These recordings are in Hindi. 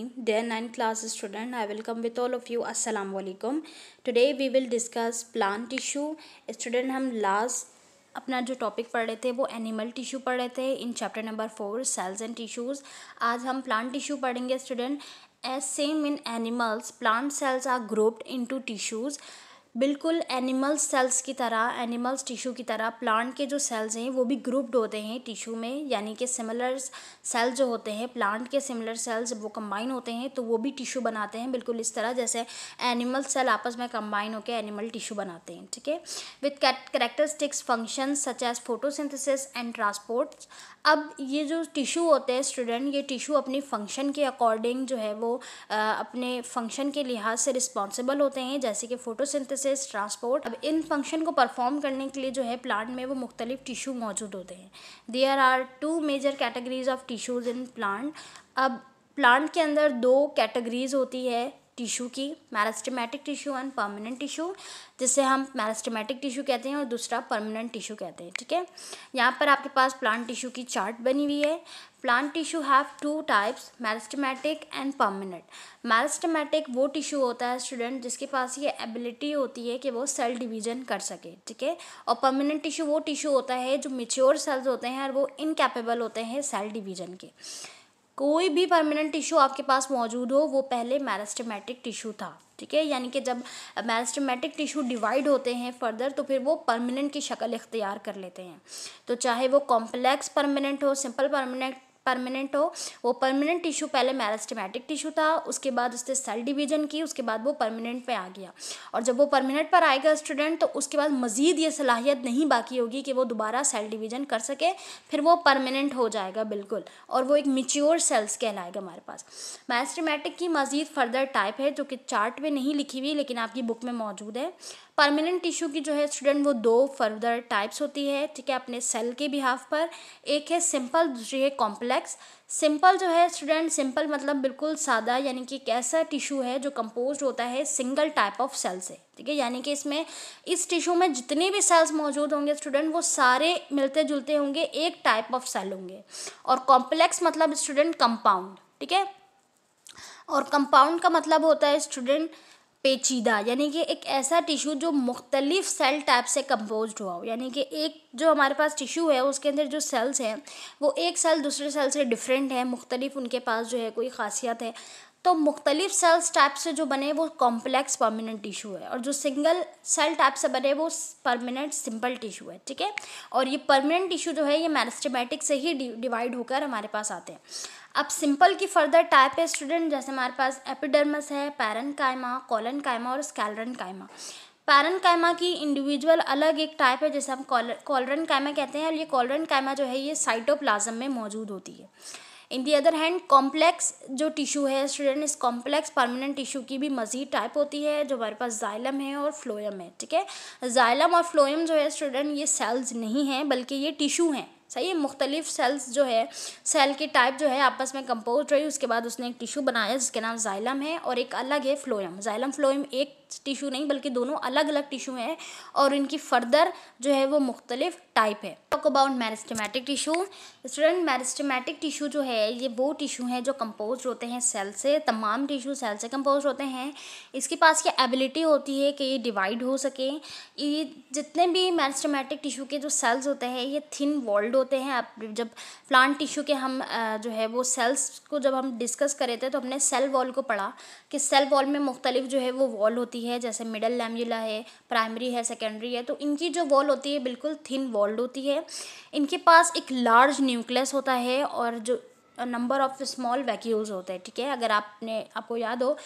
Naeem, dear 9th class student. I welcome with all of you. Assalamu alaikum. Today we will discuss plant tissue. Student हम last अपना जो टॉपिक पढ़ रहे थे वो एनिमल टिश्यू पढ़ रहे थे in chapter number four cells and tissues आज हम प्लांट टिश्यू पढ़ेंगे student as same in animals plant cells are grouped into tissues बिल्कुल एनिमल सेल्स की तरह एनिमल्स टिश्यू की तरह प्लांट के जो सेल्स हैं वो भी ग्रुप्ड होते हैं टिश्यू में यानी कि सिमिलर सेल्स जो होते हैं प्लांट के सिमिलर सेल्स वो कंबाइन होते हैं तो वो भी टिश्यू बनाते हैं बिल्कुल इस तरह जैसे एनिमल सेल आपस में कंबाइन होकर एनिमल टिश्यू बनाते हैं ठीक है with characteristics function such as photosynthesis and transport अब ये जो टिशू होते हैं स्टूडेंट ये टिशू अपनी फंक्शन के अकॉर्डिंग जो है वो आ, अपने फंक्शन के लिहाज से रिस्पॉन्सिबल होते हैं जैसे कि फोटोसिंथेसिस सिंथेसिस ट्रांसपोर्ट अब इन फंक्शन को परफॉर्म करने के लिए जो है प्लांट में वो मुख्तलिफ टिश्यू मौजूद होते हैं there are two major categories of tissues in plant अब प्लांट के अंदर दो कैटेगरीज होती है टिश्यू की meristematic tissue and permanent tissue जिसे हम मैरास्टमेटिक टिश्यू कहते हैं और दूसरा परमानेंट टिश्यू कहते हैं ठीक है यहाँ पर आपके पास प्लांट टिश्यू की चार्ट बनी हुई है plant tissue have two types meristematic and permanent meristematic वो टिश्यू होता है स्टूडेंट जिसके पास ये एबिलिटी होती है कि वो सेल डिवीजन कर सके ठीक है और परमानेंट टिश्यू वो टिश्यू होता है जो मेच्योर सेल्स होते हैं और वो इनकेपेबल होते हैं सेल डिवीजन के कोई भी परमानेंट टिश्यू आपके पास मौजूद हो वो पहले मैरास्टमेटिक टिश्यू था ठीक है यानी कि जब मैरास्टमेटिक टिश्यू डिवाइड होते हैं फर्दर तो फिर वो परमानेंट की शक्ल इख्तियार कर लेते हैं तो चाहे वो कॉम्प्लेक्स परमानेंट हो सिंपल परमानेंट परमानेंट हो वो परमानेंट टिश्यू पहले मैरास्टमेटिक टिश्यू था उसके बाद उसने सेल डिवीजन की उसके बाद वो परमानेंट पे आ गया और जब वो परमानेंट पर आएगा स्टूडेंट तो उसके बाद मज़ीद ये सलाहियत नहीं बाकी होगी कि वो दोबारा सेल डिवीजन कर सके फिर वो परमानेंट हो जाएगा बिल्कुल और वो एक मिच्योर सेल्स कहलाएगा हमारे पास मैरास्टमेटिक की मज़ीद फर्दर टाइप है जो कि चार्ट में नहीं लिखी हुई लेकिन आपकी बुक में मौजूद है परमानेंट टिश्यू की जो है स्टूडेंट वो दो फर्दर टाइप्स होती है ठीक है अपने सेल के बिहाफ पर एक है सिंपल दूसरी है कॉम्प्लेक्स सिंपल जो है स्टूडेंट सिंपल मतलब बिल्कुल सादा यानी कि एक ऐसा टिश्यू है जो कंपोज होता है सिंगल टाइप ऑफ सेल से ठीक है यानी कि इसमें इस टिश्यू में जितने भी सेल्स मौजूद होंगे स्टूडेंट वो सारे मिलते जुलते होंगे एक टाइप ऑफ सेल होंगे और कॉम्प्लेक्स मतलब स्टूडेंट कंपाउंड ठीक है और कंपाउंड का मतलब होता है स्टूडेंट पेचीदा यानी कि एक ऐसा टिश्यू जो मुख्तलिफ सेल टाइप से कंपोज हुआ हो यानी कि एक जो हमारे पास टिश्यू है उसके अंदर जो सेल्स हैं वो एक सेल दूसरे सेल से डिफरेंट है मुख्तलिफ उनके पास जो है कोई खासियत है तो मुख्तलिफ सेल्स टाइप से जो बने वो कॉम्प्लेक्स परमानेंट टिशू है और जो सिंगल सेल टाइप से बने वो परमानेंट सिंपल टिशू है ठीक है और ये परमानेंट टिशू जो है ये मैरिस्टमेटिक से ही डिवाइड होकर हमारे पास आते हैं अब सिंपल की फर्दर टाइप है स्टूडेंट जैसे हमारे पास एपिडर्मस है पैरन कायमा कॉलन कायमा और स्कैलरन कायमा पैरन कायमा की इंडिविजुअल अलग एक टाइप है जैसे हम कॉलरन कायमा कहते हैं और ये कॉलरन कायमा जो है ये साइटोप्लाज्म में मौजूद होती है in the other hand complex जो टिश्यू है स्टूडेंट इस कॉम्प्लेक्स परमानेंट टिश्यू की भी मजीद टाइप होती है जो हमारे पास जाइलम है और फ्लोयम है ठीक है जाइलम और फ्लोयम जो है स्टूडेंट ये सेल्स नहीं हैं बल्कि ये टिश्यू हैं सही है मुख्तलिफ सेल्स जो है सेल की टाइप जो है आपस में कंपोज रही उसके बाद उसने एक टिश्यू बनाया जिसके नाम जाइलम है और एक अलग है फ्लोयम जाइलम फ्लोयम एक टिश्यू नहीं बल्कि दोनों अलग अलग टिश्यू हैं और इनकी फर्दर जो है वो मुख्तलिफ टाइप है talk about meristematic tissue student meristematic tissue जो है ये वो टिशू हैं जो कंपोज होते हैं सेल से तमाम टिशू सेल से कंपोज होते हैं इसके पास ये एबिलिटी होती है कि ये डिवाइड हो सके ये जितने भी मैरिस्टमेटिक टिशू के जो सेल्स होते हैं ये थिन वॉल्ड होते हैं जब प्लांट टिशू के हम जो है वो सेल्स को जब हम डिस्कस करे थे तो हमने सेल वॉल को पढ़ा कि सेल वॉल में मुख्तलिफ जो है वो वॉल होती होती है जैसे मिडल लैम्यूला है प्राइमरी है सेकेंडरी है तो इनकी जो वॉल होती है बिल्कुल थिन वॉल्ड होती है इनके पास एक लार्ज न्यूक्लियस होता है और जो नंबर ऑफ स्मॉल वैक्यूल्स होते हैं ठीक है अगर आपने आपको याद हो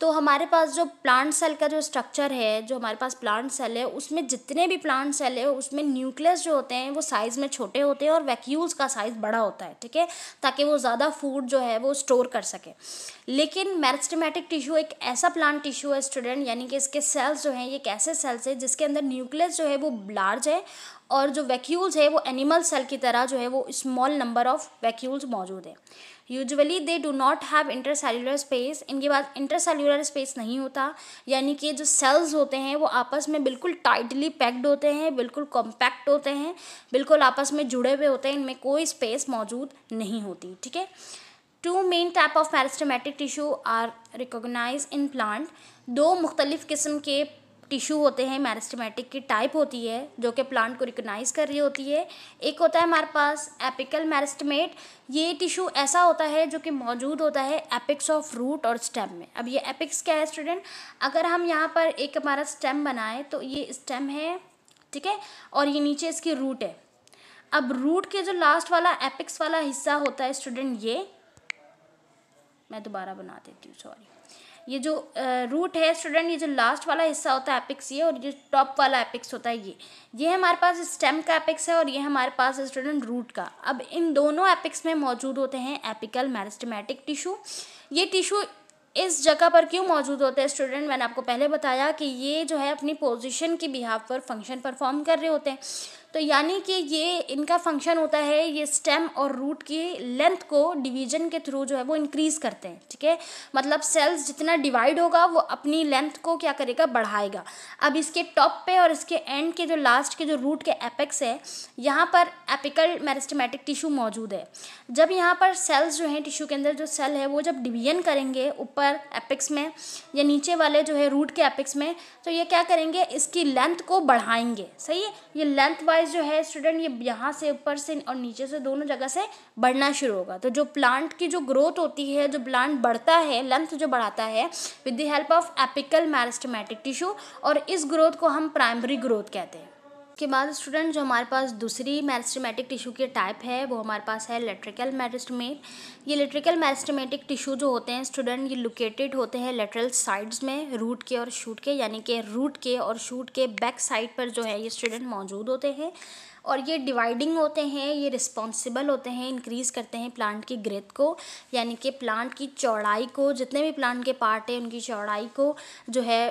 तो हमारे पास जो प्लांट सेल का जो स्ट्रक्चर है जो हमारे पास प्लांट सेल है उसमें जितने भी प्लांट सेल है उसमें न्यूक्लियस जो होते हैं वो साइज़ में छोटे होते हैं और वैक्यूल्स का साइज़ बड़ा होता है ठीक है ताकि वो ज़्यादा फूड जो है वो स्टोर कर सके लेकिन मैरिस्टमेटिक टिश्यू एक ऐसा प्लांट टिश्यू है स्टूडेंट यानी कि इसके सेल्स जो हैं ये कैसे सेल्स है जिसके अंदर न्यूक्लियस जो है वो लार्ज है और जो वैक्यूल्स है वो एनिमल सेल की तरह जो है वो स्मॉल नंबर ऑफ वैक्यूल्स मौजूद है usually they do not have intercellular space इनके पास इंटरसेल्यूलर स्पेस नहीं होता यानी कि जो सेल्स होते हैं वो आपस में बिल्कुल टाइटली पैक्ड होते हैं बिल्कुल कॉम्पैक्ट होते हैं बिल्कुल आपस में जुड़े हुए होते हैं इनमें कोई स्पेस मौजूद नहीं होती ठीक है two main type of meristematic tissue are recognise in plant दो मुख्तलिफ़ किस्म के टिश्यू होते हैं मैरिस्टमेटिक की टाइप होती है जो कि प्लांट को रिकोगनाइज़ कर रही होती है एक होता है हमारे पास एपिकल मैरिस्टमेट ये टिश्यू ऐसा होता है जो कि मौजूद होता है एपिक्स ऑफ रूट और स्टेम में अब ये एपिक्स क्या है स्टूडेंट अगर हम यहाँ पर एक हमारा स्टेम बनाएं तो ये स्टेम है ठीक है और ये नीचे इसकी रूट है अब रूट के जो लास्ट वाला एपिक्स वाला हिस्सा होता है स्टूडेंट ये मैं दोबारा बना देती हूँ सॉरी ये जो रूट है स्टूडेंट ये जो लास्ट वाला हिस्सा होता है एपिक्स ये और ये टॉप वाला एपिक्स होता है ये ये हमारे पास स्टेम का एपिक्स है और ये हमारे पास स्टूडेंट रूट का अब इन दोनों एपिक्स में मौजूद होते हैं एपिकल मैरिस्टमेटिक टिशू ये टिशू इस जगह पर क्यों मौजूद होते हैं स्टूडेंट मैंने आपको पहले बताया कि ये जो है अपनी पोजिशन के बिहाव पर फंक्शन परफॉर्म कर रहे होते हैं तो यानी कि ये इनका फंक्शन होता है ये स्टेम और रूट की लेंथ को डिवीजन के थ्रू जो है वो इंक्रीज़ करते हैं ठीक है मतलब सेल्स जितना डिवाइड होगा वो अपनी लेंथ को क्या करेगा बढ़ाएगा अब इसके टॉप पे और इसके एंड के जो लास्ट के जो रूट के एपेक्स है यहाँ पर एपिकल मेरिस्टमेटिक टिश्यू मौजूद है जब यहाँ पर सेल्स जो हैं टिश्यू के अंदर जो सेल है वो जब डिवीजन करेंगे ऊपर एपिक्स में या नीचे वाले जो है रूट के एपिक्स में तो ये क्या करेंगे इसकी लेंथ को बढ़ाएंगे सही है ये लेंथ वाइज वाइज जो है स्टूडेंट ये यहाँ से ऊपर से और नीचे से दोनों जगह से बढ़ना शुरू होगा तो जो प्लांट की जो ग्रोथ होती है जो प्लांट बढ़ता है लेंथ जो बढ़ाता है with the help of apical meristematic tissue और इस ग्रोथ को हम प्राइमरी ग्रोथ कहते हैं उसके बाद स्टूडेंट जो हमारे पास दूसरी मैरिस्टमेटिक टिश्यू के टाइप है वो हमारे पास है लेट्रिकल मैरिस्टमेट ये लेट्रिकल मैरिस्टमेटिक टिश्यू जो होते हैं स्टूडेंट ये लोकेटेड होते हैं लेटरल साइड्स में रूट के और शूट के यानी कि रूट के और शूट के बैक साइड पर जो है ये स्टूडेंट मौजूद होते हैं और ये डिवाइडिंग होते हैं ये रिस्पॉन्सिबल होते हैं इंक्रीज़ करते हैं प्लांट की ग्रेथ को यानी कि प्लांट की चौड़ाई को जितने भी प्लांट के पार्ट हैं उनकी चौड़ाई को जो है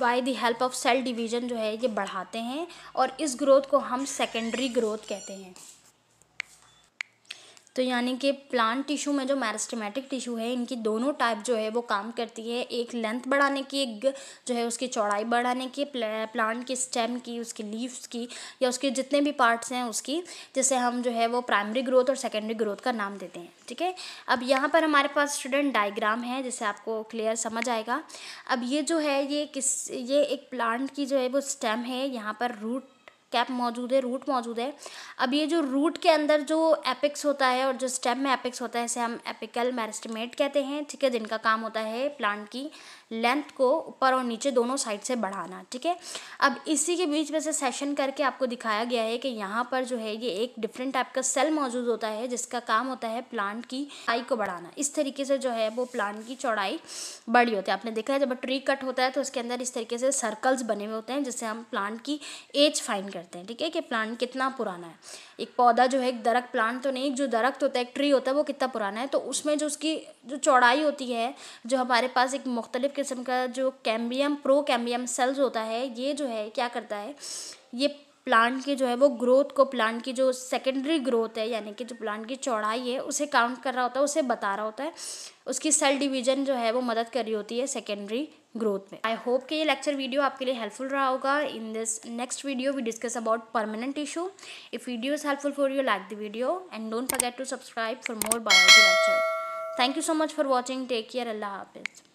by the help of cell division जो है ये बढ़ाते हैं और इस ग्रोथ को हम सेकेंडरी ग्रोथ कहते हैं तो यानी कि प्लांट टिश्यू में जो मैरिस्टमेटिक टिश्यू है इनकी दोनों टाइप जो है वो काम करती है एक लेंथ बढ़ाने की एक जो है उसकी चौड़ाई बढ़ाने की प्लांट की स्टेम की उसकी लीव्स की या उसके जितने भी पार्ट्स हैं उसकी जिसे हम जो है वो प्राइमरी ग्रोथ और सेकेंडरी ग्रोथ का नाम देते हैं ठीक है अब यहाँ पर हमारे पास स्टूडेंट डाइग्राम है जिसे आपको क्लियर समझ आएगा अब ये जो है ये किस ये एक प्लांट की जो है वो स्टेम है यहाँ पर रूट कैप मौजूद है रूट मौजूद है अब ये जो रूट के अंदर जो एपिक्स होता है और जो स्टेम में एपिक्स होता है इसे हम एपिकल मैरिस्टमेट कहते हैं ठीक है जिनका काम होता है प्लांट की लेंथ को ऊपर और नीचे दोनों साइड से बढ़ाना ठीक है अब इसी के बीच में से सेशन करके आपको दिखाया गया है कि यहाँ पर जो है ये एक डिफरेंट टाइप का सेल मौजूद होता है जिसका काम होता है प्लांट की आई को बढ़ाना इस तरीके से जो है वो प्लांट की चौड़ाई बड़ी होती है आपने देखा है जब ट्री कट होता है तो उसके अंदर इस तरीके से सर्कल्स बने हुए होते हैं जिससे हम प्लांट की एज फाइन करते हैं ठीक है कि प्लांट कितना पुराना है एक पौधा जो है एक दरख्त प्लांट तो नहीं जो दरख्त होता है एक ट्री होता है वो कितना पुराना है तो उसमें जो उसकी जो चौड़ाई होती है जो हमारे पास एक मुख्तलिफ किस्म का जो कैम्बियम प्रो कैम्बियम सेल्स होता है ये जो है क्या करता है ये प्लांट की जो है वो ग्रोथ को प्लांट की जो सेकेंडरी ग्रोथ है यानी कि जो प्लांट की चौड़ाई है उसे काउंट कर रहा होता है उसे बता रहा होता है उसकी सेल डिवीजन जो है वो मदद कर रही होती है सेकेंडरी ग्रोथ में आई होप कि ये लेक्चर वीडियो आपके लिए हेल्पफुल रहा होगा in this next video we discuss about permanent tissue if video is helpful for you like the video and don't forget to subscribe for more biology lecture thank you so much for watching take care अल्लाह हाफिज़